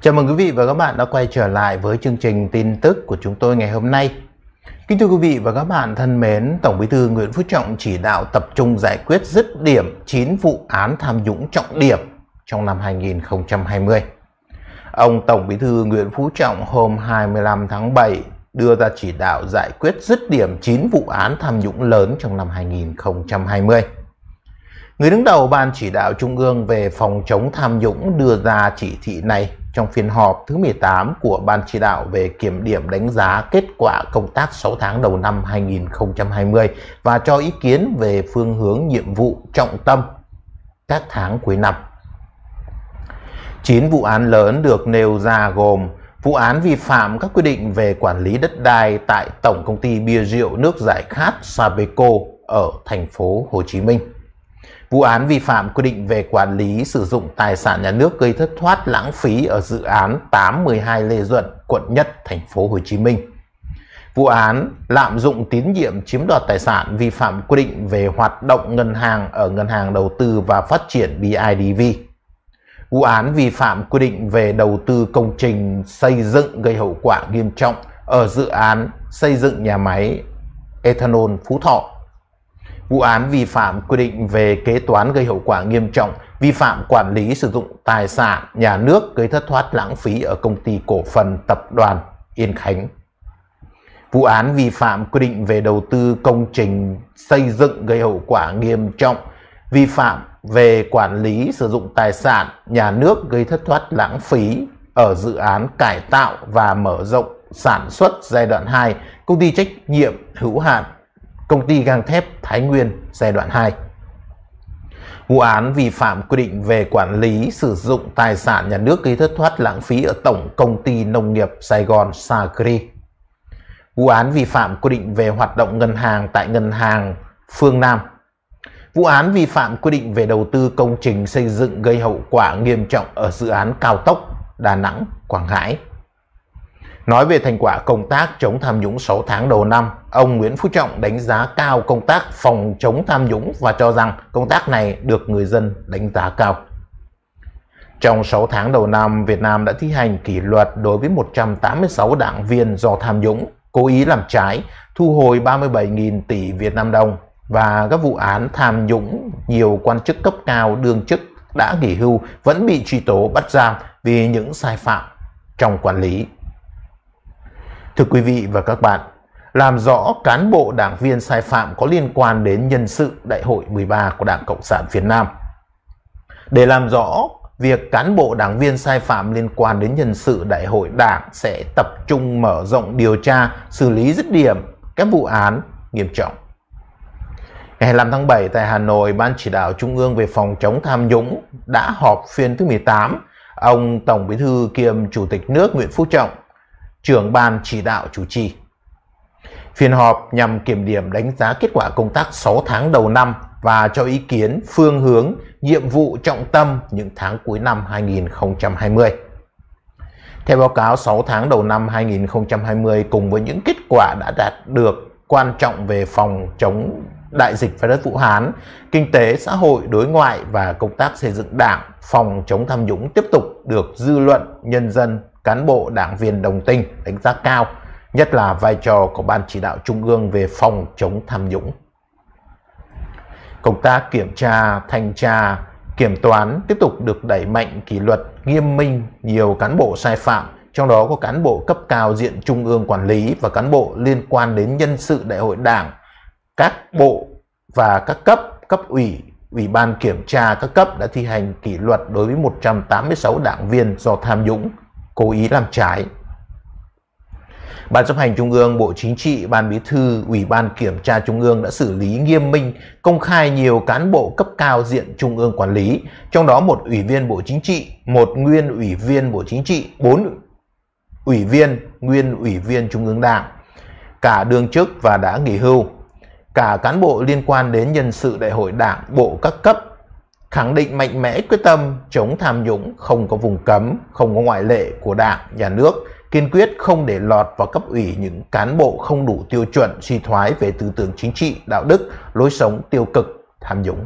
Chào mừng quý vị và các bạn đã quay trở lại với chương trình tin tức của chúng tôi ngày hôm nay. Kính thưa quý vị và các bạn thân mến, Tổng Bí thư Nguyễn Phú Trọng chỉ đạo tập trung giải quyết dứt điểm 9 vụ án tham nhũng trọng điểm trong năm 2020. Ông Tổng Bí thư Nguyễn Phú Trọng hôm 25 tháng 7 đưa ra chỉ đạo giải quyết dứt điểm 9 vụ án tham nhũng lớn trong năm 2020. Người đứng đầu Ban chỉ đạo Trung ương về phòng chống tham nhũng đưa ra chỉ thị này trong phiên họp thứ 18 của Ban chỉ đạo về kiểm điểm đánh giá kết quả công tác 6 tháng đầu năm 2020 và cho ý kiến về phương hướng nhiệm vụ trọng tâm các tháng cuối năm. 9 vụ án lớn được nêu ra gồm vụ án vi phạm các quy định về quản lý đất đai tại Tổng công ty bia rượu nước giải khát Sabeco ở thành phố Hồ Chí Minh vụ án vi phạm quy định về quản lý sử dụng tài sản nhà nước gây thất thoát lãng phí ở dự án 812 Lê Duẩn, quận Nhất, thành phố Hồ Chí Minh. Vụ án lạm dụng tín nhiệm chiếm đoạt tài sản vi phạm quy định về hoạt động ngân hàng ở Ngân hàng Đầu tư và Phát triển BIDV. Vụ án vi phạm quy định về đầu tư công trình xây dựng gây hậu quả nghiêm trọng ở dự án xây dựng nhà máy ethanol Phú Thọ vụ án vi phạm quy định về kế toán gây hậu quả nghiêm trọng, vi phạm quản lý sử dụng tài sản nhà nước gây thất thoát lãng phí ở công ty cổ phần tập đoàn Yên Khánh. Vụ án vi phạm quy định về đầu tư công trình xây dựng gây hậu quả nghiêm trọng, vi phạm về quản lý sử dụng tài sản nhà nước gây thất thoát lãng phí ở dự án cải tạo và mở rộng sản xuất giai đoạn 2 công ty trách nhiệm hữu hạn công ty gang thép Thái Nguyên giai đoạn 2. Vụ án vi phạm quy định về quản lý sử dụng tài sản nhà nước gây thất thoát lãng phí ở Tổng Công ty Nông nghiệp Sài Gòn Sacri. Vụ án vi phạm quy định về hoạt động ngân hàng tại Ngân hàng Phương Nam. Vụ án vi phạm quy định về đầu tư công trình xây dựng gây hậu quả nghiêm trọng ở dự án cao tốc Đà Nẵng, Quảng Ngãi Nói về thành quả công tác chống tham nhũng 6 tháng đầu năm, ông Nguyễn Phú Trọng đánh giá cao công tác phòng chống tham nhũng và cho rằng công tác này được người dân đánh giá cao. Trong 6 tháng đầu năm, Việt Nam đã thi hành kỷ luật đối với 186 đảng viên do tham nhũng, cố ý làm trái, thu hồi 37.000 tỷ Việt Nam đồng và các vụ án tham nhũng nhiều quan chức cấp cao đương chức đã nghỉ hưu vẫn bị truy tố bắt giam vì những sai phạm trong quản lý Thưa quý vị và các bạn, làm rõ cán bộ đảng viên sai phạm có liên quan đến nhân sự Đại hội 13 của Đảng Cộng sản Việt Nam. Để làm rõ việc cán bộ đảng viên sai phạm liên quan đến nhân sự Đại hội Đảng sẽ tập trung mở rộng điều tra, xử lý dứt điểm các vụ án nghiêm trọng. Ngày 25 tháng 7 tại Hà Nội, Ban chỉ đạo Trung ương về phòng chống tham nhũng đã họp phiên thứ 18. Ông Tổng Bí thư kiêm Chủ tịch nước Nguyễn Phú Trọng trưởng ban chỉ đạo chủ trì. Phiên họp nhằm kiểm điểm đánh giá kết quả công tác 6 tháng đầu năm và cho ý kiến phương hướng, nhiệm vụ trọng tâm những tháng cuối năm 2020. Theo báo cáo 6 tháng đầu năm 2020 cùng với những kết quả đã đạt được quan trọng về phòng chống đại dịch virus Vũ Hán, kinh tế, xã hội, đối ngoại và công tác xây dựng đảng, phòng chống tham nhũng tiếp tục được dư luận, nhân dân cán bộ đảng viên đồng tình đánh giá cao, nhất là vai trò của Ban chỉ đạo Trung ương về phòng chống tham nhũng. Công tác kiểm tra, thanh tra, kiểm toán tiếp tục được đẩy mạnh kỷ luật nghiêm minh nhiều cán bộ sai phạm, trong đó có cán bộ cấp cao diện Trung ương quản lý và cán bộ liên quan đến nhân sự đại hội đảng, các bộ và các cấp, cấp ủy, Ủy ban kiểm tra các cấp đã thi hành kỷ luật đối với 186 đảng viên do tham nhũng cố ý làm trái. Ban chấp hành Trung ương, Bộ Chính trị, Ban Bí thư, Ủy ban Kiểm tra Trung ương đã xử lý nghiêm minh, công khai nhiều cán bộ cấp cao diện Trung ương quản lý, trong đó một ủy viên Bộ Chính trị, một nguyên ủy viên Bộ Chính trị, bốn ủy viên, nguyên ủy viên Trung ương Đảng, cả đương chức và đã nghỉ hưu, cả cán bộ liên quan đến nhân sự đại hội đảng bộ các cấp khẳng định mạnh mẽ quyết tâm chống tham nhũng không có vùng cấm, không có ngoại lệ của Đảng, Nhà nước, kiên quyết không để lọt vào cấp ủy những cán bộ không đủ tiêu chuẩn suy thoái về tư tưởng chính trị, đạo đức, lối sống tiêu cực, tham nhũng.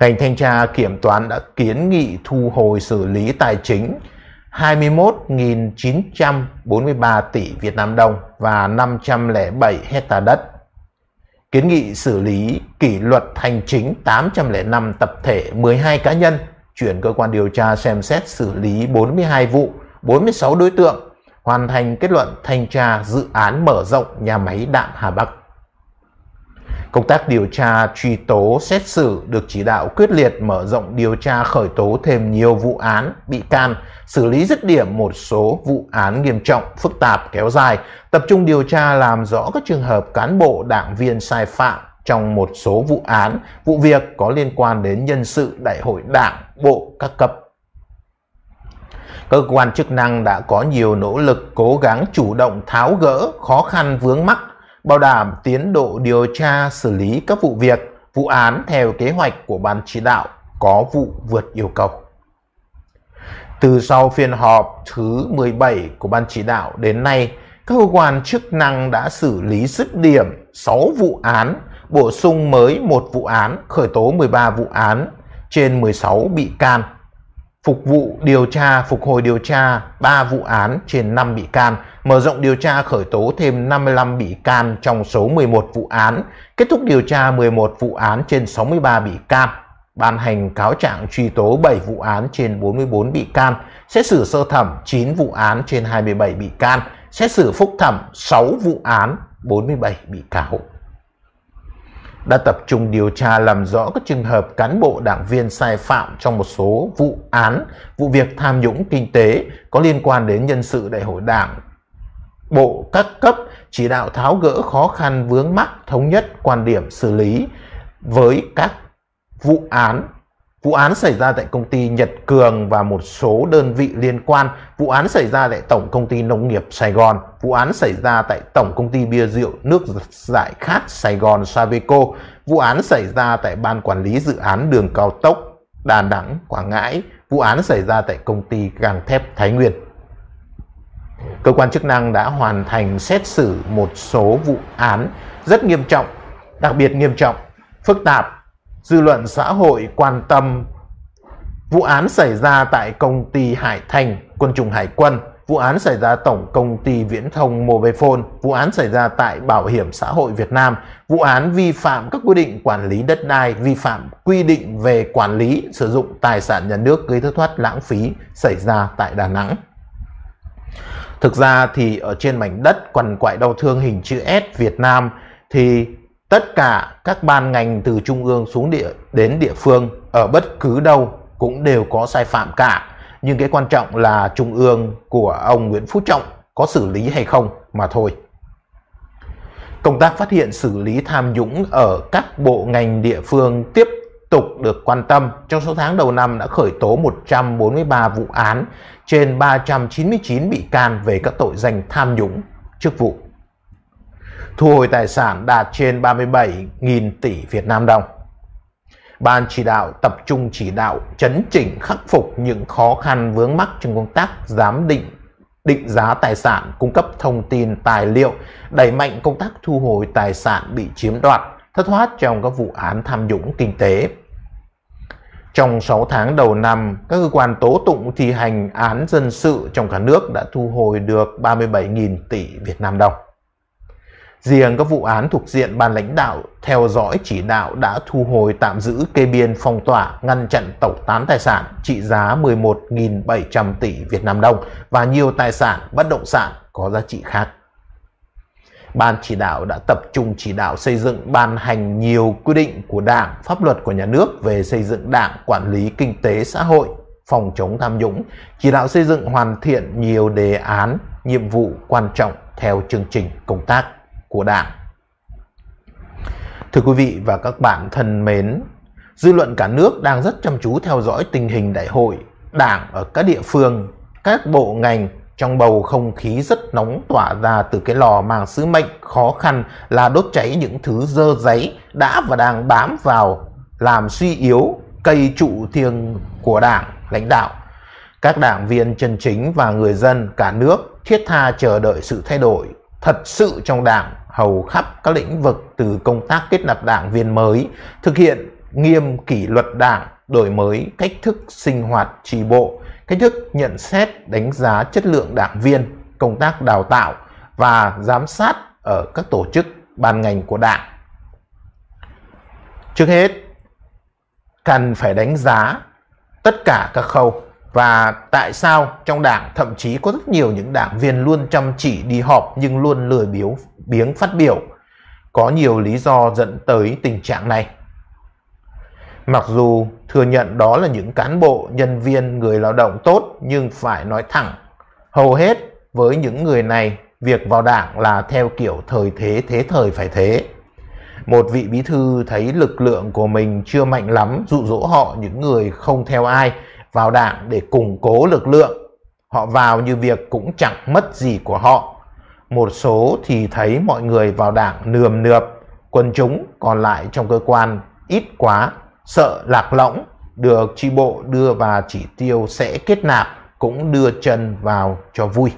Ngành thanh tra kiểm toán đã kiến nghị thu hồi xử lý tài chính 21.943 tỷ Việt Nam đồng và 507 hecta đất kiến nghị xử lý kỷ luật hành chính 805 tập thể 12 cá nhân, chuyển cơ quan điều tra xem xét xử lý 42 vụ, 46 đối tượng, hoàn thành kết luận thanh tra dự án mở rộng nhà máy đạm Hà Bắc. Công tác điều tra, truy tố, xét xử được chỉ đạo quyết liệt mở rộng điều tra khởi tố thêm nhiều vụ án, bị can, xử lý dứt điểm một số vụ án nghiêm trọng, phức tạp, kéo dài, tập trung điều tra làm rõ các trường hợp cán bộ, đảng viên sai phạm trong một số vụ án, vụ việc có liên quan đến nhân sự đại hội đảng, bộ, các cấp cơ quan chức năng đã có nhiều nỗ lực cố gắng chủ động tháo gỡ khó khăn vướng mắc bảo đảm tiến độ điều tra xử lý các vụ việc, vụ án theo kế hoạch của Ban chỉ đạo, có vụ vượt yêu cầu. Từ sau phiên họp thứ 17 của Ban chỉ đạo đến nay, các cơ quan chức năng đã xử lý dứt điểm 6 vụ án, bổ sung mới một vụ án, khởi tố 13 vụ án trên 16 bị can, phục vụ điều tra, phục hồi điều tra 3 vụ án trên 5 bị can mở rộng điều tra khởi tố thêm 55 bị can trong số 11 vụ án, kết thúc điều tra 11 vụ án trên 63 bị can, ban hành cáo trạng truy tố 7 vụ án trên 44 bị can, xét xử sơ thẩm 9 vụ án trên 27 bị can, xét xử phúc thẩm 6 vụ án 47 bị cáo đã tập trung điều tra làm rõ các trường hợp cán bộ đảng viên sai phạm trong một số vụ án, vụ việc tham nhũng kinh tế có liên quan đến nhân sự đại hội đảng bộ các cấp chỉ đạo tháo gỡ khó khăn vướng mắc thống nhất quan điểm xử lý với các vụ án Vụ án xảy ra tại công ty Nhật Cường và một số đơn vị liên quan. Vụ án xảy ra tại Tổng Công ty Nông nghiệp Sài Gòn. Vụ án xảy ra tại Tổng Công ty Bia Rượu Nước Giải Khát Sài Gòn Saveco. Vụ án xảy ra tại Ban Quản lý Dự án Đường Cao Tốc Đà Nẵng, Quảng Ngãi. Vụ án xảy ra tại Công ty Gang Thép Thái Nguyên cơ quan chức năng đã hoàn thành xét xử một số vụ án rất nghiêm trọng, đặc biệt nghiêm trọng, phức tạp. Dư luận xã hội quan tâm vụ án xảy ra tại công ty Hải Thành, quân chủng Hải quân, vụ án xảy ra tổng công ty viễn thông Mobifone, vụ án xảy ra tại Bảo hiểm xã hội Việt Nam, vụ án vi phạm các quy định quản lý đất đai, vi phạm quy định về quản lý sử dụng tài sản nhà nước gây thất thoát lãng phí xảy ra tại Đà Nẵng. Thực ra thì ở trên mảnh đất quằn quại đau thương hình chữ S Việt Nam thì tất cả các ban ngành từ trung ương xuống địa đến địa phương ở bất cứ đâu cũng đều có sai phạm cả. Nhưng cái quan trọng là trung ương của ông Nguyễn Phú Trọng có xử lý hay không mà thôi. Công tác phát hiện xử lý tham nhũng ở các bộ ngành địa phương tiếp tục được quan tâm. Trong số tháng đầu năm đã khởi tố 143 vụ án trên 399 bị can về các tội danh tham nhũng chức vụ. Thu hồi tài sản đạt trên 37.000 tỷ Việt Nam đồng. Ban chỉ đạo tập trung chỉ đạo chấn chỉnh khắc phục những khó khăn vướng mắc trong công tác giám định định giá tài sản, cung cấp thông tin tài liệu, đẩy mạnh công tác thu hồi tài sản bị chiếm đoạt, thất thoát trong các vụ án tham nhũng kinh tế. Trong 6 tháng đầu năm, các cơ quan tố tụng thi hành án dân sự trong cả nước đã thu hồi được 37.000 tỷ Việt Nam đồng. Riêng các vụ án thuộc diện ban lãnh đạo theo dõi chỉ đạo đã thu hồi tạm giữ kê biên phong tỏa ngăn chặn tẩu tán tài sản trị giá 11.700 tỷ Việt Nam đồng và nhiều tài sản bất động sản có giá trị khác. Ban chỉ đạo đã tập trung chỉ đạo xây dựng ban hành nhiều quy định của Đảng, pháp luật của nhà nước về xây dựng Đảng, quản lý kinh tế xã hội, phòng chống tham nhũng, chỉ đạo xây dựng hoàn thiện nhiều đề án, nhiệm vụ quan trọng theo chương trình công tác của Đảng. Thưa quý vị và các bạn thân mến, dư luận cả nước đang rất chăm chú theo dõi tình hình đại hội Đảng ở các địa phương, các bộ ngành trong bầu không khí rất nóng tỏa ra từ cái lò màng sứ mệnh khó khăn là đốt cháy những thứ dơ giấy đã và đang bám vào, làm suy yếu cây trụ thiêng của đảng, lãnh đạo. Các đảng viên chân chính và người dân cả nước thiết tha chờ đợi sự thay đổi thật sự trong đảng hầu khắp các lĩnh vực từ công tác kết nạp đảng viên mới, thực hiện nghiêm kỷ luật đảng, đổi mới cách thức sinh hoạt tri bộ, cách thức nhận xét đánh giá chất lượng đảng viên công tác đào tạo và giám sát ở các tổ chức ban ngành của đảng trước hết cần phải đánh giá tất cả các khâu và tại sao trong đảng thậm chí có rất nhiều những đảng viên luôn chăm chỉ đi họp nhưng luôn lười biếu biếng phát biểu có nhiều lý do dẫn tới tình trạng này Mặc dù thừa nhận đó là những cán bộ, nhân viên, người lao động tốt nhưng phải nói thẳng, hầu hết với những người này việc vào đảng là theo kiểu thời thế thế thời phải thế. Một vị bí thư thấy lực lượng của mình chưa mạnh lắm dụ dỗ họ những người không theo ai vào đảng để củng cố lực lượng. Họ vào như việc cũng chẳng mất gì của họ. Một số thì thấy mọi người vào đảng nườm nượp, quần chúng còn lại trong cơ quan ít quá sợ lạc lõng, được tri bộ đưa vào chỉ tiêu sẽ kết nạp cũng đưa chân vào cho vui.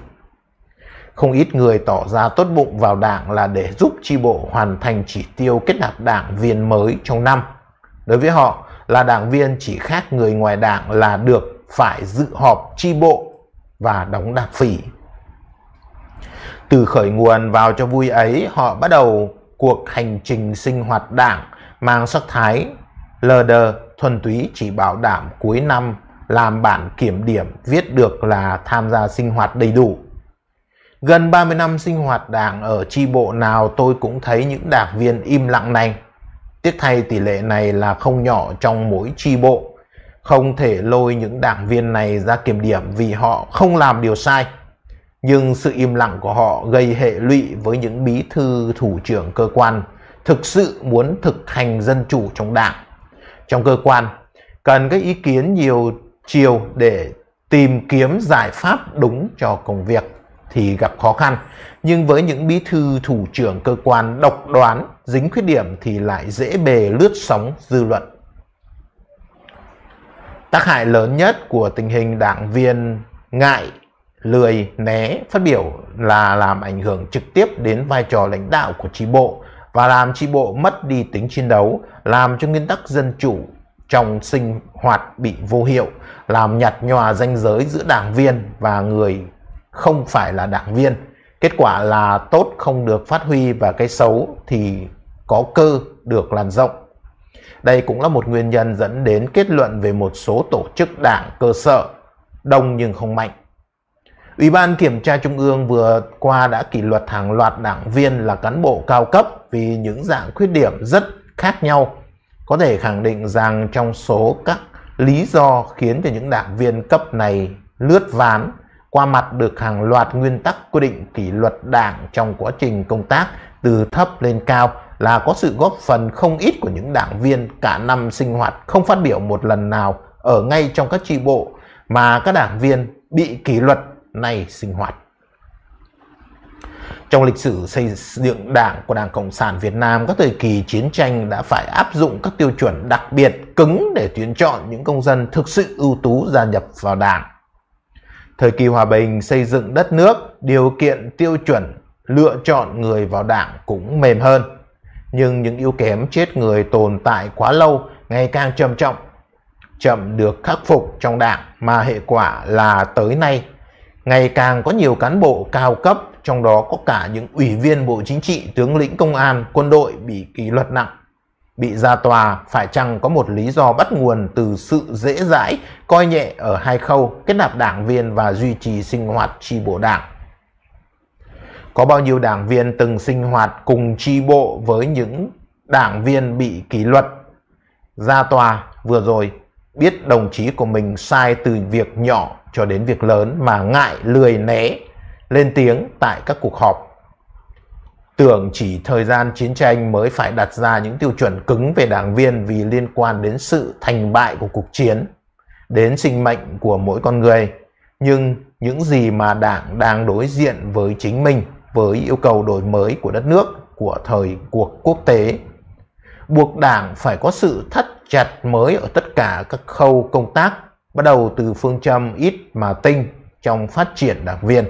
Không ít người tỏ ra tốt bụng vào đảng là để giúp tri bộ hoàn thành chỉ tiêu kết nạp đảng viên mới trong năm. Đối với họ là đảng viên chỉ khác người ngoài đảng là được phải dự họp tri bộ và đóng đảng phỉ. Từ khởi nguồn vào cho vui ấy, họ bắt đầu cuộc hành trình sinh hoạt đảng mang sắc thái lờ đờ, thuần túy chỉ bảo đảm cuối năm làm bản kiểm điểm viết được là tham gia sinh hoạt đầy đủ. Gần 30 năm sinh hoạt đảng ở chi bộ nào tôi cũng thấy những đảng viên im lặng này. Tiếc thay tỷ lệ này là không nhỏ trong mỗi chi bộ. Không thể lôi những đảng viên này ra kiểm điểm vì họ không làm điều sai. Nhưng sự im lặng của họ gây hệ lụy với những bí thư thủ trưởng cơ quan thực sự muốn thực hành dân chủ trong đảng trong cơ quan cần các ý kiến nhiều chiều để tìm kiếm giải pháp đúng cho công việc thì gặp khó khăn nhưng với những bí thư thủ trưởng cơ quan độc đoán dính khuyết điểm thì lại dễ bề lướt sóng dư luận tác hại lớn nhất của tình hình đảng viên ngại lười né phát biểu là làm ảnh hưởng trực tiếp đến vai trò lãnh đạo của tri bộ và làm chi bộ mất đi tính chiến đấu, làm cho nguyên tắc dân chủ trong sinh hoạt bị vô hiệu, làm nhạt nhòa ranh giới giữa đảng viên và người không phải là đảng viên. Kết quả là tốt không được phát huy và cái xấu thì có cơ được lan rộng. Đây cũng là một nguyên nhân dẫn đến kết luận về một số tổ chức đảng cơ sở đông nhưng không mạnh Ủy ban Kiểm tra Trung ương vừa qua đã kỷ luật hàng loạt đảng viên là cán bộ cao cấp vì những dạng khuyết điểm rất khác nhau. Có thể khẳng định rằng trong số các lý do khiến cho những đảng viên cấp này lướt ván qua mặt được hàng loạt nguyên tắc quy định kỷ luật đảng trong quá trình công tác từ thấp lên cao là có sự góp phần không ít của những đảng viên cả năm sinh hoạt không phát biểu một lần nào ở ngay trong các tri bộ mà các đảng viên bị kỷ luật nay sinh hoạt. Trong lịch sử xây dựng đảng của Đảng Cộng sản Việt Nam, các thời kỳ chiến tranh đã phải áp dụng các tiêu chuẩn đặc biệt cứng để tuyển chọn những công dân thực sự ưu tú gia nhập vào đảng. Thời kỳ hòa bình xây dựng đất nước, điều kiện tiêu chuẩn lựa chọn người vào đảng cũng mềm hơn. Nhưng những yếu kém chết người tồn tại quá lâu ngày càng trầm trọng, chậm được khắc phục trong đảng mà hệ quả là tới nay Ngày càng có nhiều cán bộ cao cấp, trong đó có cả những ủy viên Bộ Chính trị, tướng lĩnh công an, quân đội bị kỷ luật nặng. Bị ra tòa phải chăng có một lý do bắt nguồn từ sự dễ dãi, coi nhẹ ở hai khâu kết nạp đảng viên và duy trì sinh hoạt tri bộ đảng. Có bao nhiêu đảng viên từng sinh hoạt cùng tri bộ với những đảng viên bị kỷ luật ra tòa vừa rồi biết đồng chí của mình sai từ việc nhỏ cho đến việc lớn mà ngại lười né lên tiếng tại các cuộc họp. Tưởng chỉ thời gian chiến tranh mới phải đặt ra những tiêu chuẩn cứng về đảng viên vì liên quan đến sự thành bại của cuộc chiến, đến sinh mệnh của mỗi con người. Nhưng những gì mà đảng đang đối diện với chính mình, với yêu cầu đổi mới của đất nước, của thời cuộc quốc tế, buộc đảng phải có sự thắt chặt mới ở tất cả các khâu công tác, bắt đầu từ phương châm ít mà tinh trong phát triển đảng viên.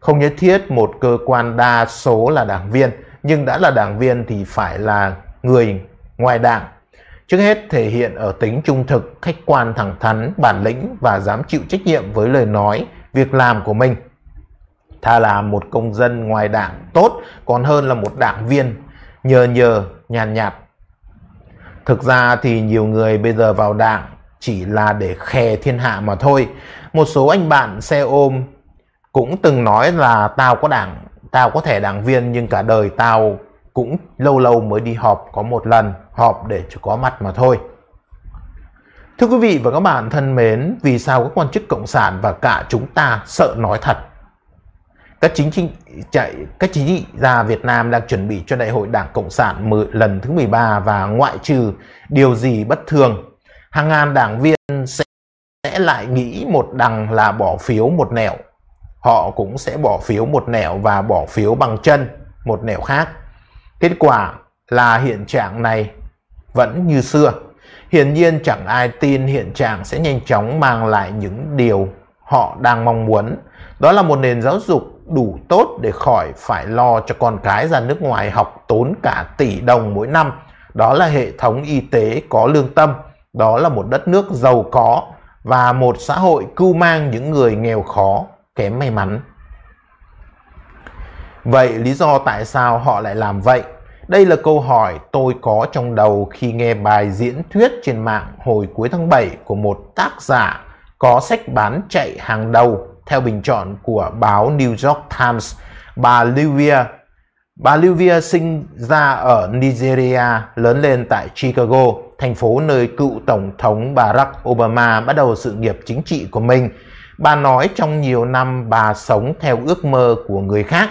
Không nhất thiết một cơ quan đa số là đảng viên, nhưng đã là đảng viên thì phải là người ngoài đảng. Trước hết thể hiện ở tính trung thực, khách quan thẳng thắn, bản lĩnh và dám chịu trách nhiệm với lời nói, việc làm của mình. Thà là một công dân ngoài đảng tốt còn hơn là một đảng viên nhờ nhờ nhàn nhạt, nhạt Thực ra thì nhiều người bây giờ vào đảng chỉ là để khè thiên hạ mà thôi. Một số anh bạn xe ôm cũng từng nói là tao có đảng, tao có thể đảng viên nhưng cả đời tao cũng lâu lâu mới đi họp có một lần, họp để chỉ có mặt mà thôi. Thưa quý vị và các bạn thân mến, vì sao các quan chức cộng sản và cả chúng ta sợ nói thật? các chính trị chạy các chính trị gia Việt Nam đang chuẩn bị cho đại hội Đảng Cộng sản lần thứ 13 và ngoại trừ điều gì bất thường, hàng ngàn đảng viên sẽ, sẽ lại nghĩ một đằng là bỏ phiếu một nẻo. Họ cũng sẽ bỏ phiếu một nẻo và bỏ phiếu bằng chân một nẻo khác. Kết quả là hiện trạng này vẫn như xưa. Hiển nhiên chẳng ai tin hiện trạng sẽ nhanh chóng mang lại những điều họ đang mong muốn. Đó là một nền giáo dục đủ tốt để khỏi phải lo cho con cái ra nước ngoài học tốn cả tỷ đồng mỗi năm. Đó là hệ thống y tế có lương tâm, đó là một đất nước giàu có và một xã hội cưu mang những người nghèo khó, kém may mắn. Vậy lý do tại sao họ lại làm vậy? Đây là câu hỏi tôi có trong đầu khi nghe bài diễn thuyết trên mạng hồi cuối tháng 7 của một tác giả có sách bán chạy hàng đầu theo bình chọn của báo New York Times. Bà Livia Bà Livia sinh ra ở Nigeria, lớn lên tại Chicago, thành phố nơi cựu Tổng thống Barack Obama bắt đầu sự nghiệp chính trị của mình. Bà nói trong nhiều năm bà sống theo ước mơ của người khác.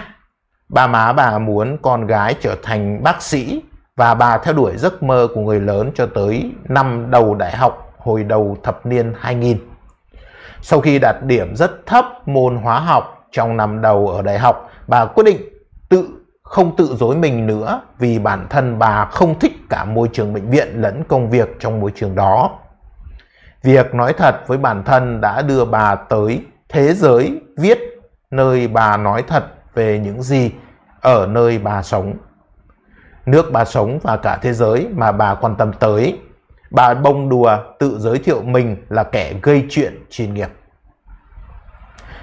Bà má bà muốn con gái trở thành bác sĩ và bà theo đuổi giấc mơ của người lớn cho tới năm đầu đại học hồi đầu thập niên 2000. Sau khi đạt điểm rất thấp môn hóa học trong năm đầu ở đại học, bà quyết định tự không tự dối mình nữa vì bản thân bà không thích cả môi trường bệnh viện lẫn công việc trong môi trường đó. Việc nói thật với bản thân đã đưa bà tới thế giới viết nơi bà nói thật về những gì ở nơi bà sống. Nước bà sống và cả thế giới mà bà quan tâm tới bà bông đùa tự giới thiệu mình là kẻ gây chuyện chuyên nghiệp.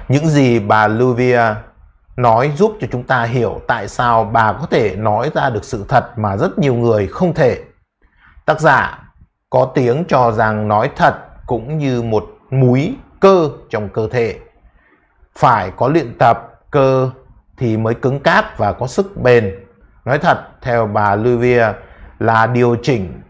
Những gì bà Luvia nói giúp cho chúng ta hiểu tại sao bà có thể nói ra được sự thật mà rất nhiều người không thể. Tác giả có tiếng cho rằng nói thật cũng như một múi cơ trong cơ thể. Phải có luyện tập cơ thì mới cứng cáp và có sức bền. Nói thật, theo bà Luvia là điều chỉnh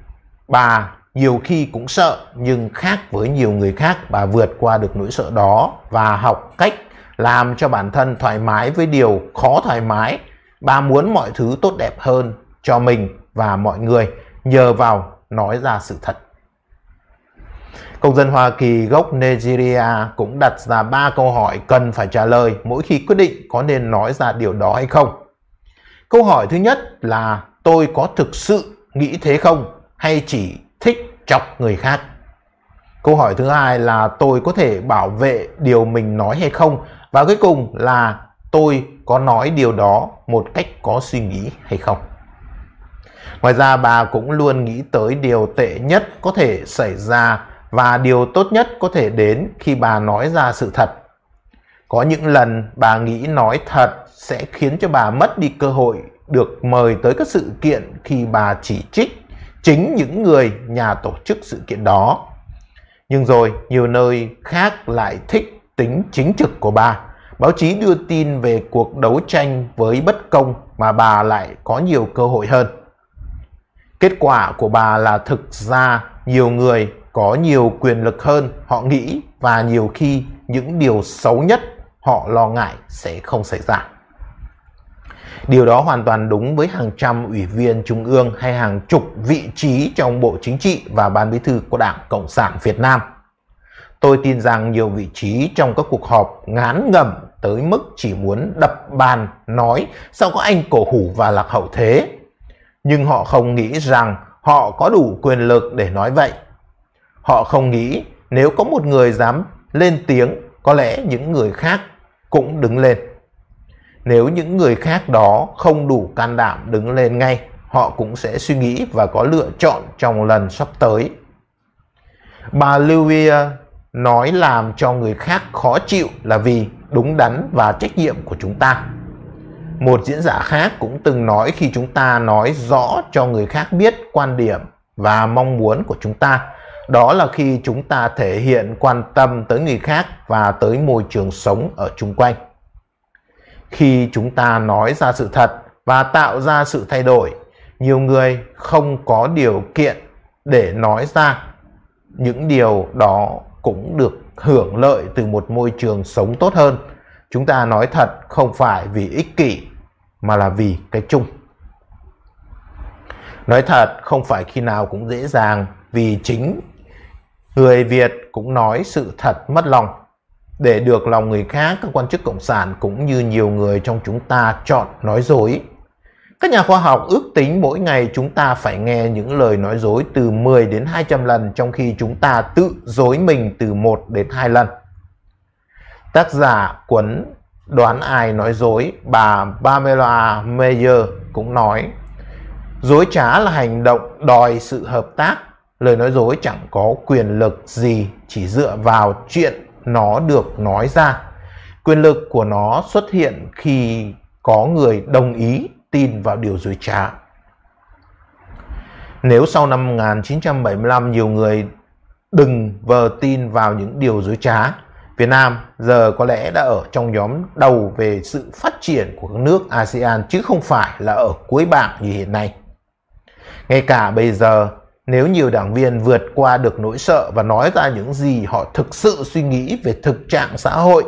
bà nhiều khi cũng sợ nhưng khác với nhiều người khác bà vượt qua được nỗi sợ đó và học cách làm cho bản thân thoải mái với điều khó thoải mái bà muốn mọi thứ tốt đẹp hơn cho mình và mọi người nhờ vào nói ra sự thật Công dân Hoa Kỳ gốc Nigeria cũng đặt ra ba câu hỏi cần phải trả lời mỗi khi quyết định có nên nói ra điều đó hay không. Câu hỏi thứ nhất là tôi có thực sự nghĩ thế không hay chỉ thích chọc người khác câu hỏi thứ hai là tôi có thể bảo vệ điều mình nói hay không và cuối cùng là tôi có nói điều đó một cách có suy nghĩ hay không ngoài ra bà cũng luôn nghĩ tới điều tệ nhất có thể xảy ra và điều tốt nhất có thể đến khi bà nói ra sự thật có những lần bà nghĩ nói thật sẽ khiến cho bà mất đi cơ hội được mời tới các sự kiện khi bà chỉ trích chính những người nhà tổ chức sự kiện đó. Nhưng rồi nhiều nơi khác lại thích tính chính trực của bà. Báo chí đưa tin về cuộc đấu tranh với bất công mà bà lại có nhiều cơ hội hơn. Kết quả của bà là thực ra nhiều người có nhiều quyền lực hơn họ nghĩ và nhiều khi những điều xấu nhất họ lo ngại sẽ không xảy ra. Điều đó hoàn toàn đúng với hàng trăm ủy viên trung ương hay hàng chục vị trí trong Bộ Chính trị và Ban Bí thư của Đảng Cộng sản Việt Nam. Tôi tin rằng nhiều vị trí trong các cuộc họp ngán ngẩm tới mức chỉ muốn đập bàn nói sao có anh cổ hủ và lạc hậu thế. Nhưng họ không nghĩ rằng họ có đủ quyền lực để nói vậy. Họ không nghĩ nếu có một người dám lên tiếng có lẽ những người khác cũng đứng lên. Nếu những người khác đó không đủ can đảm đứng lên ngay, họ cũng sẽ suy nghĩ và có lựa chọn trong lần sắp tới. Bà Louis nói làm cho người khác khó chịu là vì đúng đắn và trách nhiệm của chúng ta. Một diễn giả khác cũng từng nói khi chúng ta nói rõ cho người khác biết quan điểm và mong muốn của chúng ta, đó là khi chúng ta thể hiện quan tâm tới người khác và tới môi trường sống ở chung quanh khi chúng ta nói ra sự thật và tạo ra sự thay đổi nhiều người không có điều kiện để nói ra những điều đó cũng được hưởng lợi từ một môi trường sống tốt hơn chúng ta nói thật không phải vì ích kỷ mà là vì cái chung nói thật không phải khi nào cũng dễ dàng vì chính người việt cũng nói sự thật mất lòng để được lòng người khác, các quan chức Cộng sản cũng như nhiều người trong chúng ta chọn nói dối. Các nhà khoa học ước tính mỗi ngày chúng ta phải nghe những lời nói dối từ 10 đến 200 lần trong khi chúng ta tự dối mình từ 1 đến 2 lần. Tác giả cuốn Đoán ai nói dối, bà Pamela Meyer cũng nói Dối trá là hành động đòi sự hợp tác, lời nói dối chẳng có quyền lực gì, chỉ dựa vào chuyện nó được nói ra. Quyền lực của nó xuất hiện khi có người đồng ý tin vào điều dối trá. Nếu sau năm 1975 nhiều người đừng vờ tin vào những điều dối trá, Việt Nam giờ có lẽ đã ở trong nhóm đầu về sự phát triển của các nước ASEAN chứ không phải là ở cuối bảng như hiện nay. Ngay cả bây giờ, nếu nhiều đảng viên vượt qua được nỗi sợ và nói ra những gì họ thực sự suy nghĩ về thực trạng xã hội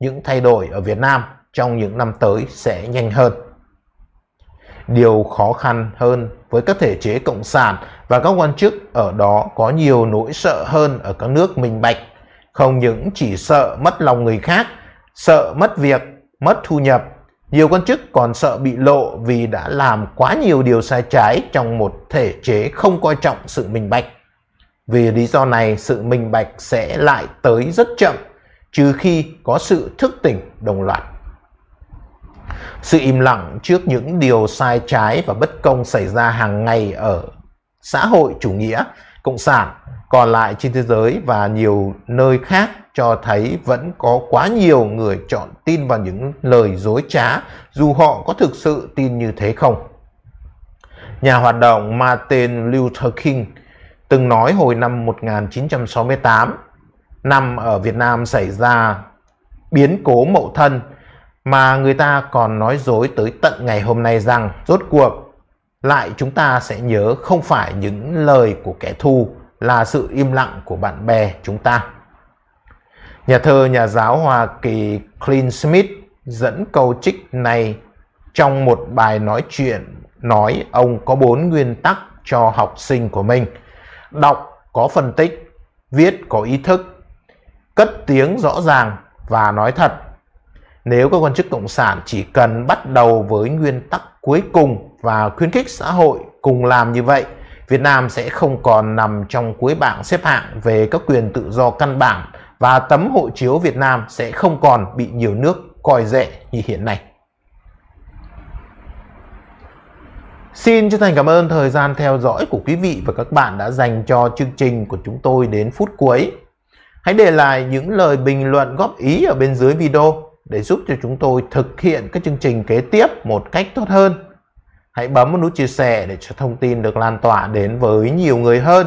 những thay đổi ở việt nam trong những năm tới sẽ nhanh hơn điều khó khăn hơn với các thể chế cộng sản và các quan chức ở đó có nhiều nỗi sợ hơn ở các nước minh bạch không những chỉ sợ mất lòng người khác sợ mất việc mất thu nhập nhiều quan chức còn sợ bị lộ vì đã làm quá nhiều điều sai trái trong một thể chế không coi trọng sự minh bạch. Vì lý do này, sự minh bạch sẽ lại tới rất chậm, trừ khi có sự thức tỉnh đồng loạt. Sự im lặng trước những điều sai trái và bất công xảy ra hàng ngày ở xã hội chủ nghĩa, cộng sản còn lại trên thế giới và nhiều nơi khác cho thấy vẫn có quá nhiều người chọn tin vào những lời dối trá dù họ có thực sự tin như thế không. Nhà hoạt động Martin Luther King từng nói hồi năm 1968, năm ở Việt Nam xảy ra biến cố mậu thân mà người ta còn nói dối tới tận ngày hôm nay rằng rốt cuộc lại chúng ta sẽ nhớ không phải những lời của kẻ thù là sự im lặng của bạn bè chúng ta. Nhà thơ nhà giáo Hoa Kỳ Clint Smith dẫn câu trích này trong một bài nói chuyện nói ông có bốn nguyên tắc cho học sinh của mình. Đọc có phân tích, viết có ý thức, cất tiếng rõ ràng và nói thật. Nếu các quan chức cộng sản chỉ cần bắt đầu với nguyên tắc cuối cùng và khuyến khích xã hội cùng làm như vậy, Việt Nam sẽ không còn nằm trong cuối bảng xếp hạng về các quyền tự do căn bản và tấm hộ chiếu Việt Nam sẽ không còn bị nhiều nước coi rẻ như hiện nay. Xin chân thành cảm ơn thời gian theo dõi của quý vị và các bạn đã dành cho chương trình của chúng tôi đến phút cuối. Hãy để lại những lời bình luận góp ý ở bên dưới video để giúp cho chúng tôi thực hiện các chương trình kế tiếp một cách tốt hơn. Hãy bấm nút chia sẻ để cho thông tin được lan tỏa đến với nhiều người hơn.